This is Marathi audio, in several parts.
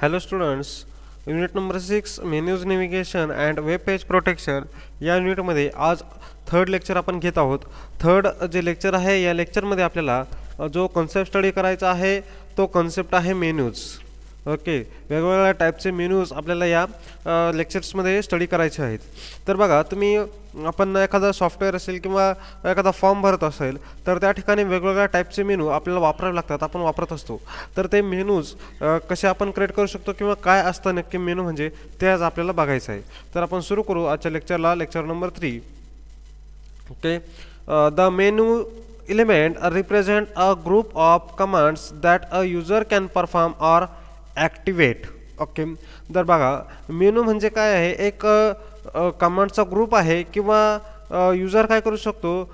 hello students unit number six menus navigation and web page protection या युनिटमध्ये आज थर्ड लेक्चर आपण घेत आहोत थर्ड जे लेक्चर आहे या लेक्चरमध्ये आपल्याला जो कन्सेप्ट स्टडी करायचा आहे तो कन्सेप्ट आहे मेन्यूज ओके वेगवेगळ्या टाईपचे मेन्यूज आपल्याला या लेक्चर्समध्ये स्टडी करायचे आहेत तर बघा तुम्ही आपण एखादा सॉफ्टवेअर असेल किंवा एखादा फॉर्म भरत असेल तर त्या ठिकाणी वेगवेगळ्या टाईपचे मेनू आपल्याला वापरावे लागतात आपण वापरत असतो तर ते मेनूज कसे आपण क्रिएट करू शकतो किंवा काय असतं नक्की मेनू म्हणजे ते आज आपल्याला बघायचं आहे तर आपण सुरू करू आजच्या लेक्चरला lecture number three okay the menu element represent a group of commands that a user can perform or activate okay तर बघा मेनू म्हणजे काय आहे एक कमांडचा ग्रुप आहे किंवा युजर काय करू शकतो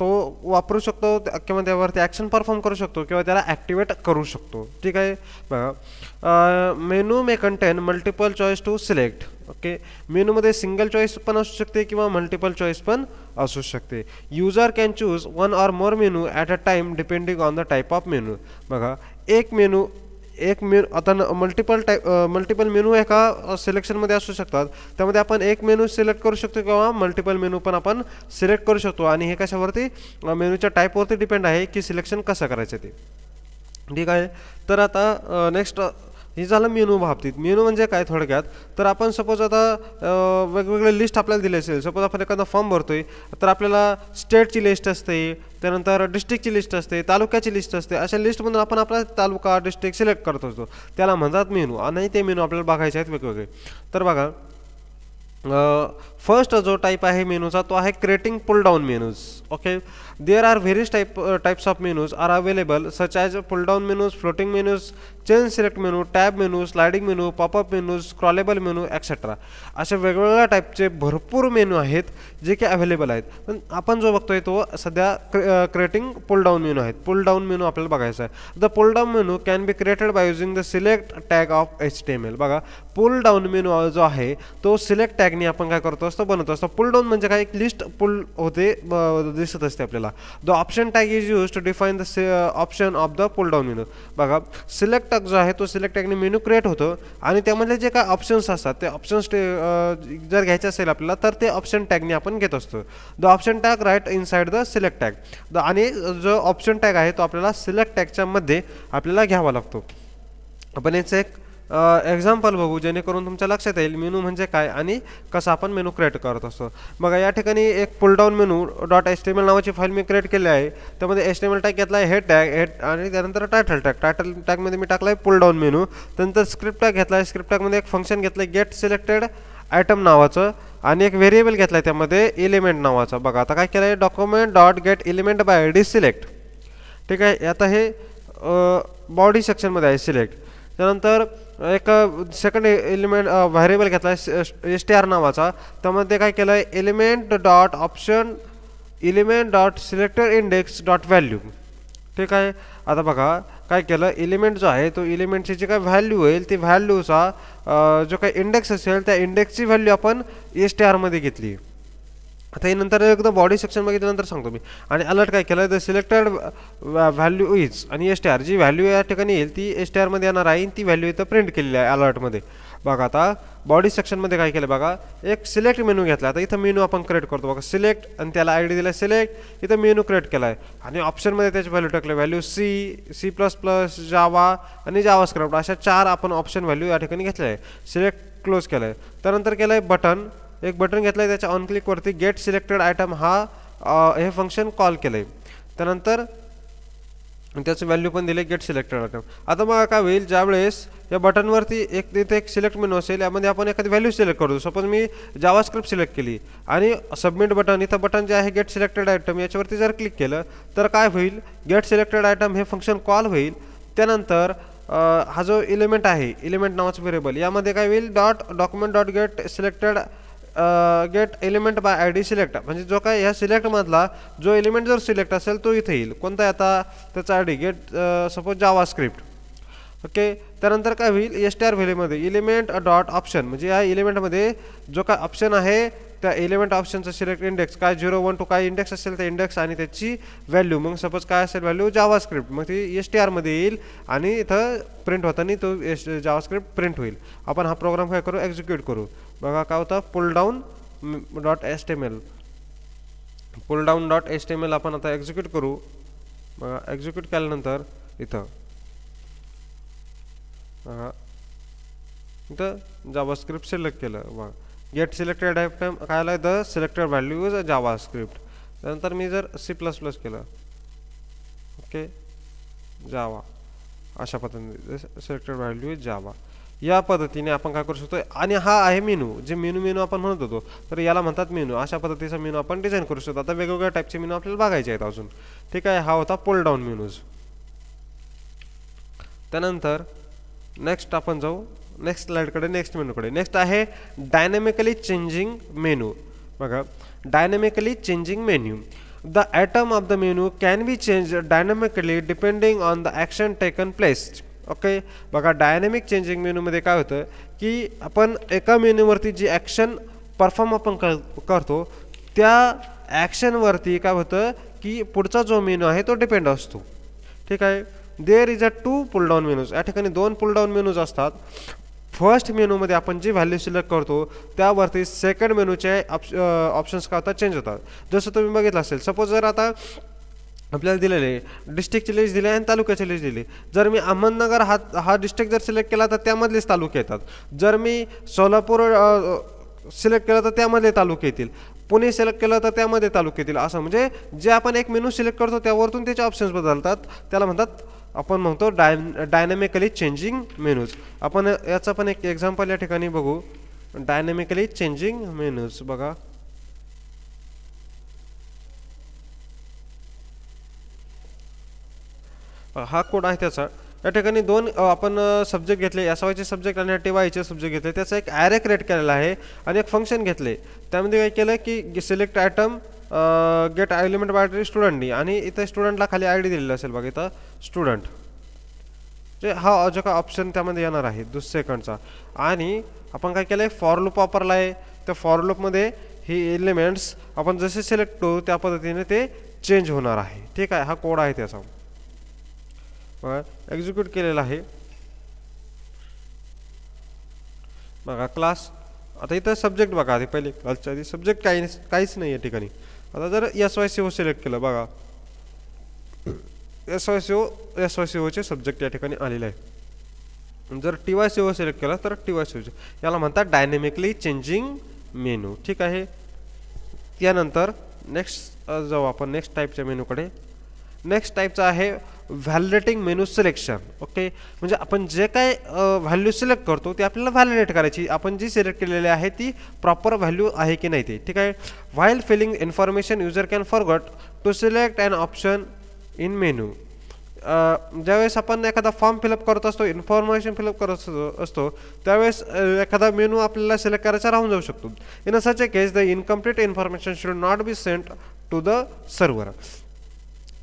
तो वापरू शकतो किंवा त्यावरती ॲक्शन परफॉर्म करू शकतो किंवा त्याला ॲक्टिवेट करू शकतो ठीक आहे बघा menu may contain multiple choice to select okay मेनूमध्ये सिंगल चॉईस पण असू शकते किंवा मल्टिपल चॉईस पण असू शकते user can choose one or more menu at a time depending on the type of menu बघा एक मेनू एक मेनू आता मल्टिपल टाईप मल्टिपल मेनू एका सिलेक्शनमध्ये असू शकतात त्यामध्ये आपण एक मेनू सिलेक्ट करू शकतो किंवा मल्टिपल मेनू पण आपण सिलेक्ट करू शकतो आणि हे कशावरती मेनूच्या टाईपवरती डिपेंड आहे की सिलेक्शन कसं करायचं ते ठीक आहे तर आता नेक्स्ट हे झालं मेनू बाबतीत मेनू म्हणजे काय थोडक्यात तर आपण सपोज आता वेगवेगळे लिस्ट आपल्याला दिले असेल सपोज आपण एखादा फॉर्म भरतो आहे तर आपल्याला स्टेटची लिस्ट असते त्यानंतर डिस्ट्रिक्टची लिस्ट असते तालुक्याची लिस्ट असते अशा लिस्टमधून आपण आपला तालुका डिस्ट्रिक्ट सिलेक्ट करत असतो त्याला म्हणतात मेनू आणि ते मेनू आपल्याला बघायचे आहेत वेगवेगळे तर बघा फर्स्ट जो टाईप आहे मेनूचा तो आहे creating pull down menus okay there are various type types of menus are available such as pull down menus floating menus chain select menu tab menu sliding menu pop up menus scrollable menu etcetera असे वेगवेगळ्या टाईपचे भरपूर मेनू आहेत जे की अवेलेबल आहेत पण आपण जो बघतोय तो सध्या क्रिएटिंग पुल डाऊन मेनू आहेत पुल डाऊन मेनू आपल्याला बघायचा आहे the pull down menu can be created by using the select tag of H T M L बघा पुल डाऊन मेनू जो आहे तो सिलेक्ट टॅगनी आपण काय करतो असतो बनवतो असतो पुल डाऊन म्हणजे काय एक लिस्ट पुल होते दिसत असते आपल्याला the option tag is use to define the option of the pull down menu बघा सिलेक्ट टॅग जो आहे तो सिलेक्ट टॅगने मेनू क्रिएट होतो आणि त्यामधले जे काय ऑप्शन्स असतात ते ऑप्शन्स जर घ्यायचे असेल आपल्याला तर ते ऑप्शन टॅगने आपण घेत असतो the option tag right inside the select tag the आणि जो ऑप्शन टॅग आहे तो आपल्याला सिलेक्ट टॅगच्या मध्ये आपल्याला घ्यावा लागतो आपण याचं एक एक्झाम्पल बघू जेणेकरून तुमच्या लक्षात येईल मेनू म्हणजे काय आणि कसं आपण मेनू क्रिएट करत असतो बघा या ठिकाणी एक pull down menu dot S T M L नावाची फाईल मी क्रिएट केली आहे त्यामध्ये S T M L tag घेतला आहे हे टॅग हेड आणि त्यानंतर टायटल टॅग टायटल टॅगमध्ये मी टाकला आहे पुलडाऊन मेनू त्यानंतर स्क्रिप्ट टॅग घेतला आहे स्क्रिप्ट टॅगमध्ये एक फंक्शन घेतलं आहे गेट सिलेक्टेड आयटम नावाचं आणि एक व्हेरिएबल घेतला आहे त्यामध्ये एलिमेंट नावाचा बघा आता काय केलं आहे document dot get element by I D select ठीक आहे आता हे बॉडी सेक्शनमध्ये आहे सिलेक्ट त्यानंतर एक सेकंड एलिमेंट व्हेरिएबल घेतला एस टी आर नावाचा त्यामध्ये काय केलं आहे element dot option element dot selector index dot value ठीक आहे आता बघा काय केलं एलिमेंट जो आहे तो एलिमेंटची जी काय व्हॅल्यू होईल ती व्हॅल्यूचा जो काही इंडेक्स असेल त्या इंडेक्सची व्हॅल्यू आपण एस टी आरमध्ये घेतली आता हे नंतर एकदम बॉडी सेक्शन बघितल्यानंतर सांगतो मी आणि अलर्ट काय केलं तर सिलेक्टेड व्हॅल्यू इज आणि एस टी आर जी व्हॅल्यू या ठिकाणी येईल ती एस टी आरमध्ये येणार आहे ती व्हॅल्यू इथं प्रिंट केलेली आहे अलर्टमध्ये बघा आता बॉडी सेक्शनमध्ये काय केलं बघा एक सिलेक्ट मेनू घेतला आता इथं मेनू आपण क्रिएट करतो बघा सिलेक्ट आणि त्याला आय डी दिला सिलेक्ट इथं मेनू क्रिएट केला आहे आणि ऑप्शनमध्ये त्याची व्हॅल्यू टाकले value C C plus plus Java आणि जावा स्क्रिप्ट अशा चार आपण ऑप्शन व्हॅल्यू या ठिकाणी घेतल्या आहे सिलेक्ट क्लोज केलं आहे त्यानंतर केलं आहे बटन एक बटन घेतलं आहे त्याच्या ऑन क्लिकवरती गेट सिलेक्टेड आयटम हा हे फंक्शन कॉल केलं आहे त्यानंतर त्याचं व्हॅल्यू पण दिले गेट सिलेक्टेड आयटम आता मग काय होईल ज्यावेळेस या बटनवरती एक तिथे एक सिलेक्ट मेनू असेल यामध्ये आपण एखादी व्हॅल्यू सिलेक्ट करतो सपोज मी जावास्क्रिप्ट सिलेक्ट केली आणि सबमिट बटन इथं बटन जे आहे गेट सिलेक्टेड आयटम याच्यावरती जर क्लिक केलं तर काय होईल गेट सिलेक्टेड आयटम हे फंक्शन कॉल होईल त्यानंतर हा जो इलिमेंट आहे इलिमेंट नावाचं व्हेरेबल यामध्ये काय होईल dot document dot get selected get element by I D select म्हणजे जो काय ह्या सिलेक्टमधला जो एलिमेंट जर सिलेक्ट असेल तो इथे येईल कोणता आता त्याचा I D get suppose JavaScript okay त्यानंतर काय होईल एस टी आर व्हॅल्यूमध्ये इलिमेंट डॉट ऑप्शन म्हणजे या इलिमेंटमध्ये जो काय ऑप्शन आहे त्या इलेव्हन्थ ऑप्शनचा सिलेक्ट इंडेक्स काय झिरो वन टू काय इंडेक्स असेल त्या इंडेक्स आणि त्याची व्हॅल्यू मग सपोज काय असेल व्हॅल्यू जावास्क्रिप्ट मग ती एस टी आरमध्ये येईल आणि इथं प्रिंट होताना तो एस जावास्क्रिप्ट प्रिंट होईल आपण हा प्रोग्राम काय करू एक्झिक्यूट करू बघा काय होता pull down dot S T M L pull down dot S T M L आपण आता एक्झिक्यूट करू बघा एक्झिक्यूट केल्यानंतर इथं बघा इथं जावास्क्रिप्ट सिलेक्ट केलं बघा गेट सिलेक्टेड आयटम काय आलं the selected value is a JavaScript त्यानंतर मी जर सी प्लस प्लस केलं ओके जावा अशा पद्धतीने सिलेक्टेड व्हॅल्यू इज जावा या पद्धतीने आपण काय करू शकतो आणि हा आहे मेनू जे मेनू मेनू आपण म्हणत होतो तर याला म्हणतात मेनू अशा पद्धतीचा मेनू आपण डिझाईन करू शकतो आता वेगवेगळ्या टाईपचे मेनू आपल्याला बघायचे आहेत अजून ठीक आहे हा होता पोल डाऊन मेनूज त्यानंतर नेक्स्ट आपण जाऊ नेक्स्ट स्लाईडकडे नेक्स्ट मेनूकडे नेक्स्ट आहे डायनॅमिकली चेंजिंग मेनू बघा dynamically changing menu the item of the menu can be change dynamically depending on the action taken place okay बघा डायनॅमिक चेंजिंग मेनूमध्ये काय होतं की आपण एका मेन्यूवरती जी ॲक्शन परफॉर्म आपण कर करतो त्या ॲक्शनवरती काय होतं की पुढचा जो मेनू आहे तो डिपेंड असतो ठीक आहे there is a two pull down menus या ठिकाणी दोन पुलडाऊन मेनूज असतात फर्स्ट मेनूमध्ये आपण जी व्हॅल्यू सिलेक्ट करतो त्यावरती सेकंड मेनूचे ऑप्श ऑप्शन्स का होतात चेंज होतात जसं तुम्ही बघितलं असेल सपोज जर आता आपल्याला दिलेले आहे डिस्ट्रिक्टची लिस्ट दिली आहे आणि तालुक्याची लिस्ट दिली जर मी अहमदनगर हा हा डिस्ट्रिक्ट जर सिलेक्ट केला तर त्यामधलेच तालुके येतात जर मी सोलापूर सिलेक्ट केलं तर त्यामध्ये तालुके येतील पुणे सिलेक्ट केलं तर त्यामध्ये तालुके येतील असं म्हणजे जे आपण एक मेनू सिलेक्ट करतो त्यावरतून त्याचे ऑप्शन्स बदलतात त्याला म्हणतात आपण म्हणतो डाय डायनॅमिकली चेंजिंग मेनूज आपण याचा पण एक एक्झाम्पल या ठिकाणी बघू डायनॅमिकली चेंजिंग मेनूज बघा हा कोड आहे त्याचा या ठिकाणी दोन आपण सब्जेक्ट घेतले एस वायचे सब्जेक्ट आणि टी वायचे सब्जेक्ट घेतले त्याचा एक ॲरे क्रिएट केलेला आहे आणि एक फंक्शन घेतले त्यामध्ये काय केलं की सिलेक्ट आयटम गेट एलिमेंट बायटरी स्टुडंटनी आणि इथं स्टुडंटला खाली आय डी दिलेला असेल बघा इथं स्टुडंट जे हा जो का ऑप्शन त्यामध्ये येणार आहे दुस सेकंडचा आणि आपण काय केलं आहे फॉरलूप वापरला आहे त्या फॉरलूपमध्ये हे एलिमेंट्स आपण जसे सिलेक्ट करू त्या पद्धतीने ते चेंज होणार आहे ठीक आहे हा कोड आहे त्याचा बघा एक्झिक्यूट केलेला आहे बघा क्लास आता इथं सब्जेक्ट बघा आधी पहिले क्लासच्या आधी सब्जेक्ट काही काहीच नाही या ठिकाणी आता जर S Y C O select केलं बघा S Y C O S Y C ओचे सब्जेक्ट या ठिकाणी आलेले आहे जर T Y C O select केला तर टी वाय सी ओचे याला म्हणतात डायनेमिकली चेंजिंग मेनू ठीक आहे त्यानंतर नेक्स्ट जाऊ आपण नेक्स्ट टाईपच्या मेनूकडे नेक्स्ट टाईपचं आहे व्हॅलिडेटिंग मेनू सिलेक्शन ओके म्हणजे आपण जे काय व्हॅल्यू सिलेक्ट करतो ते आपल्याला व्हॅलिडेट करायची आपण जी सिलेक्ट केलेली आहे ती प्रॉपर व्हॅल्यू आहे की नाही ते ठीक आहे while filling information user can forgot to select and option in menu ज्यावेळेस आपण एखादा फॉर्म फिलअप करत असतो इन्फॉर्मेशन फिलअप करत असतो असतो त्यावेळेस एखादा मेनू आपल्याला सिलेक्ट करायचा राहून जाऊ शकतो in such a case the incomplete information should not be sent to the server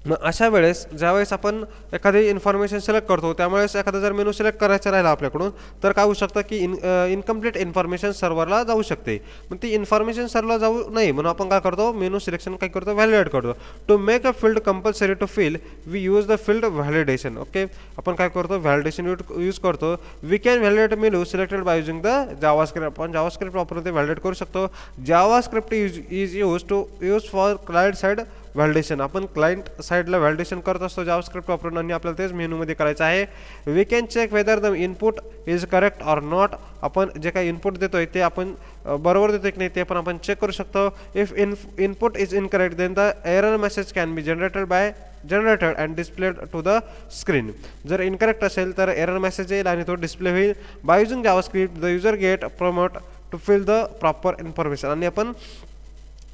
मग अशा वेळेस ज्यावेळेस आपण एखादी इन्फॉर्मेशन सिलेक्ट करतो त्यावेळेस एखादा जर मेनू सिलेक्ट करायचा राहिला आपल्याकडून तर काय होऊ शकतं की इन इनकम्प्लीट इन्फॉर्मेशन सर्व्हरला जाऊ शकते मग ती इन्फॉर्मेशन सर्व्हरला जाऊ नाही म्हणून आपण काय करतो मेनू सिलेक्शन काय करतो व्हॅलिडेट करतो to make a field compulsory to fill we use the field validation okay आपण काय करतो व्हॅलिडेशन यूज करतो we can validate menu selected by using the JavaScript आपण जावास्क्रिप्ट वापरून ते व्हॅलिडेट करू शकतो JavaScript use is use to use for client side validation आपण क्लायंट साईडला व्हॅलिडेशन करत असतो जावस्क्रिप्ट वापरून आणि आपल्याला तेच मेनूमध्ये करायचं आहे we can check whether the input is correct or not आपण जे काही इनपुट देतो आहे ते आपण बरोबर देतो की नाही ते पण आपण चेक करू शकतो if in input is incorrect then the error message can be generated by generated and displayed to the screen जर इनकरेक्ट असेल तर एरर मेसेज येईल आणि तो डिस्प्ले होईल by using script the user get prompt to fill the proper information आणि आपण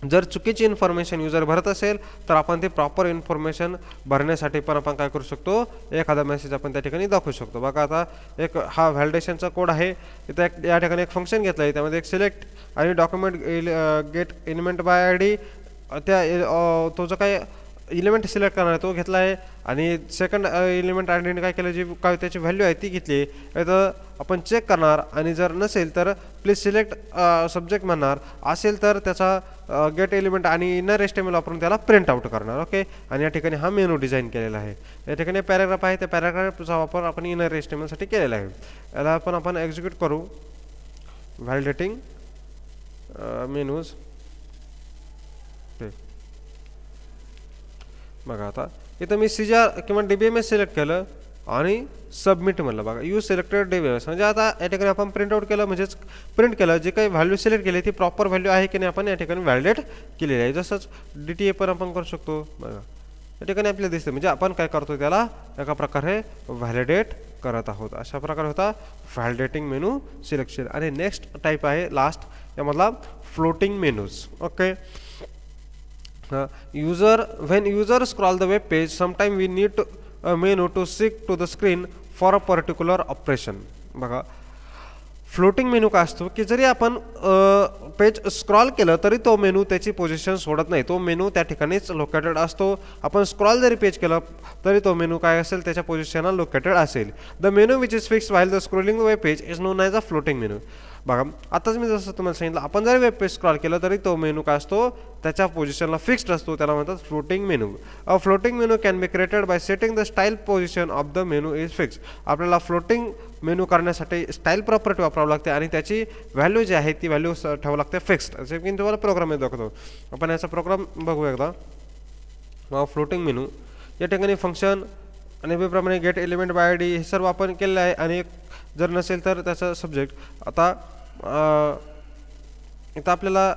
जर चुकीची इन्फॉर्मेशन युजर भरत असेल तर आपण ते प्रॉपर इन्फॉर्मेशन भरण्यासाठी पण आपण काय करू शकतो एखादा मेसेज आपण त्या ठिकाणी दाखवू शकतो बघा आता एक हा व्हॅलिडेशनचा कोड आहे इथं एक या ठिकाणी एक फंक्शन घेतलं आहे त्यामध्ये एक सिलेक्ट आणि document get element by I D त्या तो जो काय इलिमेंट सिलेक्ट करणार आहे तो घेतला आहे आणि सेकंड इलिमेंट काय केलं जी काय त्याची व्हॅल्यू आहे ती घेतली तर आपण चेक करणार आणि जर नसेल तर प्लीज सिलेक्ट सब्जेक्ट म्हणणार असेल तर त्याचा गेट एलिमेंट आणि इनर एस्टेमेल वापरून त्याला प्रिंट आउट करणार ओके आणि या ठिकाणी हा मेनू डिझाईन केलेला आहे या ठिकाणी पॅराग्राफ आहे त्या पॅराग्राफचा वापर आपण इनर एस्टेमेलसाठी केलेला आहे याला पण आपण एक्झिक्यूट करू व्हॅलिडेटिंग मेनूज बघा आता इथं तो मी सीजार किंवा D B M S select केलं सबमिट मिल बघा you selected D B M S आता या अपन आपण प्रिंट आउट केलं म्हणजेच प्रिंट केलं जे काही व्हॅल्यू सिलेक्ट केली ती प्रॉपर वैल्यू है कि नाही आपण या ठिकाणी व्हॅलिडेट केलेली आहे जसंच डी टी ए पण आपण करू शको बघा या ठिकाणी आपल्याला दिसते म्हणजे आपण काय करत आहोत अशा प्रकार होता व्हॅलिडेटिंग मेनू सिलेक्शन आणि नेक्स्ट टाईप आहे लास्ट यामधला floating menus okay user user user scroll the web page sometime we we need to, to uh, menu to the to for a particular operation बघा फ्लोटिंग मेनू काय असतो की जरी आपण पेज uh, स्क्रॉल केलं तरी तो मेनू त्याची पोझिशन सोडत नाही तो मेनू त्या ठिकाणीच लोकेटेड असतो आपण स्क्रॉल जरी पेज केलं तरी तो मेनू काय असेल त्याच्या पोझिशनला लोकेटेड असेल the menu which is fix while the scrolling web page is known as a floating menu बघा आताच मी जसं तुम्हाला सांगितलं आपण जर वेब पेज स्क्रॉल केलं तरी तो मेनू काय असतो त्याच्या पोझिशनला फिक्स्ड असतो त्याला म्हणतात floating menu a floating menu can be created by setting the style position of the menu is fix आपल्याला फ्लोटिंग मेनू करण्यासाठी स्टाईल प्रॉपर्टी वापरावं लागते आणि त्याची व्हॅल्यू जी आहे ती व्हॅल्यू ठेवावं लागते फिक्स्ड असे की तुम्हाला प्रोग्राम दाखवतो आपण याचा प्रोग्राम बघू एकदा मग फ्लोटिंग मेनू या ठिकाणी फंक्शन आणि वेप्रमाणे get element by I D हे सर्व आपण केलेलं आहे आणि जर नसेल तर त्याचा सब्जेक्ट आता इथं आपल्याला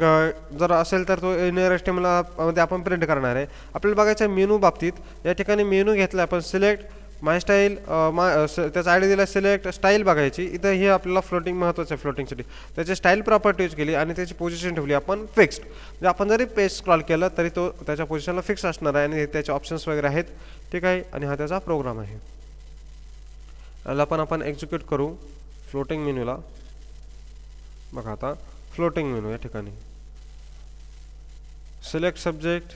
ग जर असेल तर तो युनियर एस मध्ये आपण प्रिंट करणार आहे आपल्याला बघायचं आहे मेनू बाबतीत या ठिकाणी मेनू घेतला आपण सिलेक्ट माय स्टाईल मा त्याचा आय डी दिला सिलेक्ट स्टाईल बघायची इथं हे आपल्याला फ्लोटिंग महत्त्वाचं आहे फ्लोटिंगसाठी त्याची स्टाईल प्रॉपर्टी यूज केली आणि त्याची पोझिशन ठेवली आपण फिक्स्ड म्हणजे आपण जरी पेज स्क्रॉल केलं तरी तो त्याच्या पोझिशनला फिक्स असणार आहे आणि त्याचे ऑप्शन्स वगैरे आहेत ठीक आहे आणि हा त्याचा प्रोग्राम आहे याला पण आपण एक्झिक्यूट फ्लोटिंग मेन्यूला बता फ्लोटिंग मेनू या सिलेक्ट सब्जेक्ट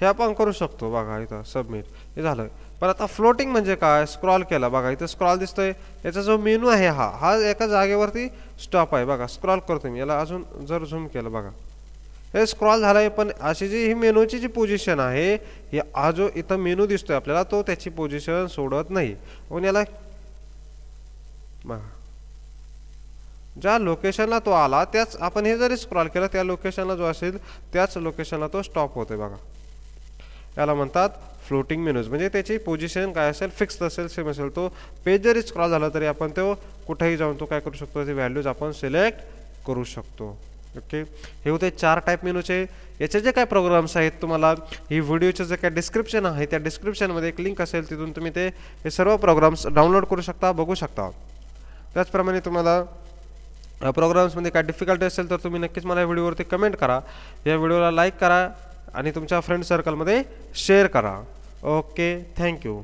हे आपण करू शको बघा सबमिट हे झालं आता फ्लोटिंग म्हणजे काय स्क्रॉल के बघा इथं स्क्रॉल दिसतोय याचा जो मेनू है हा हा एका जागेवरती स्टॉप है बघा स्क्रॉल करतो मी याला अजून जर जूम के बघा हे स्क्रॉल झालं आहे पण अशी जी ही मेनूची जी पोझिशन आहे ही हा जो इथं मेनू दिसतोय अपने तो पोजिशन सोड़ नहीं नाही ज्या लोकेशनला तो आला त्याच आपण हे जरी स्क्रॉल केलं त्या लोकेशनला जो असेल त्याच लोकेशनला तो स्टॉप होतोय बघा याला म्हणतात फ्लोटिंग मेन्यूज म्हणजे त्याची पोझिशन काय असेल फिक्स्ड असेल सेम असेल तो पेज जरी स्क्रॉल झाला तरी आपण तो कुठेही जाऊन तो काय करू शकतो ते व्हॅल्यूज आपण सिलेक्ट करू शकतो ओके हे होते चार टाईप मेनूचे याचे जे काय प्रोग्राम्स आहेत तुम्हाला ही व्हिडिओचं जे काय डिस्क्रिप्शन आहे त्या डिस्क्रिप्शनमध्ये एक लिंक असेल तिथून तुम्ही ते हे सर्व प्रोग्राम्स डाउनलोड करू शकता बघू शकता त्याचप्रमाणे तुम्हाला प्रोग्राम्समध्ये काय डिफिकल्टी असेल तर तुम्ही नक्कीच मला या व्हिडिओवरती कमेंट करा या व्हिडिओला लाईक करा आणि तुमच्या फ्रेंड सर्कलमध्ये शेअर करा ओके थँक्यू